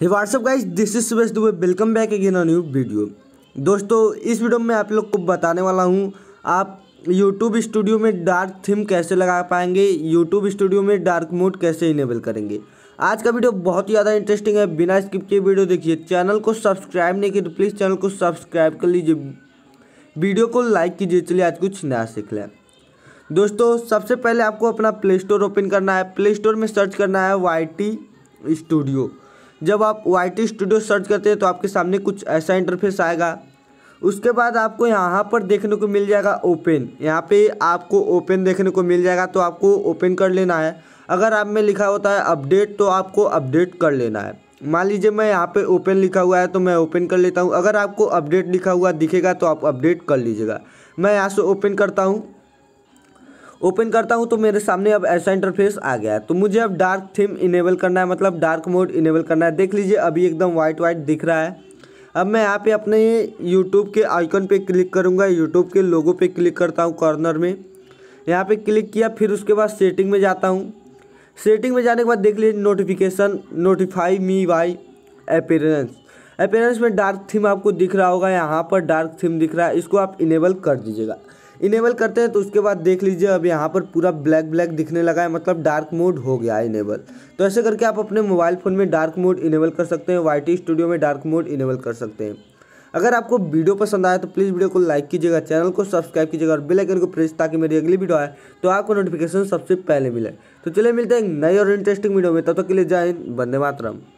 hey what's up guys this is Subesh Dubey welcome back again new video दोस्तों इस video में आप लोग को बताने वाला हूँ आप यूट्यूब स्टूडियो में डार्क थीम कैसे लगा पाएंगे यूट्यूब स्टूडियो में डार्क मोड कैसे इनेबल करेंगे आज का वीडियो बहुत ही ज़्यादा इंटरेस्टिंग है बिना स्किप किए वीडियो देखिए चैनल को सब्सक्राइब नहीं किया तो प्लीज़ चैनल को सब्सक्राइब कर लीजिए वीडियो को लाइक कीजिए चलिए आज कुछ नया सीख लें दोस्तों सबसे पहले आपको अपना प्ले स्टोर ओपन करना है प्ले स्टोर में सर्च करना है वाई टी स्टूडियो जब आप वाई टी स्टूडियो सर्च करते हैं तो आपके सामने कुछ ऐसा इंटरफेस आएगा उसके बाद आपको यहाँ पर देखने को मिल जाएगा ओपन यहाँ पे आपको ओपन देखने को मिल जाएगा तो आपको ओपन कर लेना है अगर आप में लिखा होता है अपडेट तो आपको अपडेट कर लेना है मान लीजिए मैं यहाँ पे ओपन लिखा हुआ है तो मैं ओपन कर लेता हूँ अगर आपको अपडेट लिखा हुआ दिखेगा तो आप अपडेट कर लीजिएगा मैं यहाँ से ओपन करता हूँ ओपन करता हूँ तो मेरे सामने अब ऐसा इंटरफेस आ गया तो मुझे अब डार्क थीम इनेबल करना है मतलब डार्क मोड इनेबल करना है देख लीजिए अभी एकदम वाइट वाइट दिख रहा है अब मैं यहाँ पे अपने YouTube के आइकन पे क्लिक करूँगा YouTube के लोगो पे क्लिक करता हूँ कॉर्नर में यहाँ पे क्लिक किया फिर उसके बाद सेटिंग में जाता हूँ सेटिंग में जाने के बाद देख लीजिए नोटिफिकेशन नोटिफाई मी वाई अपेरेंस अपेरेंस में डार्क थीम आपको दिख रहा होगा यहाँ पर डार्क थीम दिख रहा है इसको आप इनेबल कर दीजिएगा इनेबल करते हैं तो उसके बाद देख लीजिए अब यहाँ पर पूरा ब्लैक ब्लैक दिखने लगा है मतलब डार्क मोड हो गया है इनेबल तो ऐसे करके आप अपने मोबाइल फ़ोन में डार्क मोड इनेबल कर सकते हैं वाई स्टूडियो में डार्क मोड इनेबल कर सकते हैं अगर आपको वीडियो पसंद आया तो प्लीज़ वीडियो को लाइक कीजिएगा चैनल को सब्सक्राइब कीजिएगा और बेल आइकन को प्रेस ताकि मेरी अगली वीडियो आए तो आपको नोटिफिकेशन सबसे पहले मिले तो चलिए मिलते हैं नई और इंटरेस्टिंग वीडियो में तब तो तक तो के लिए जय हिंद बंदे मातरम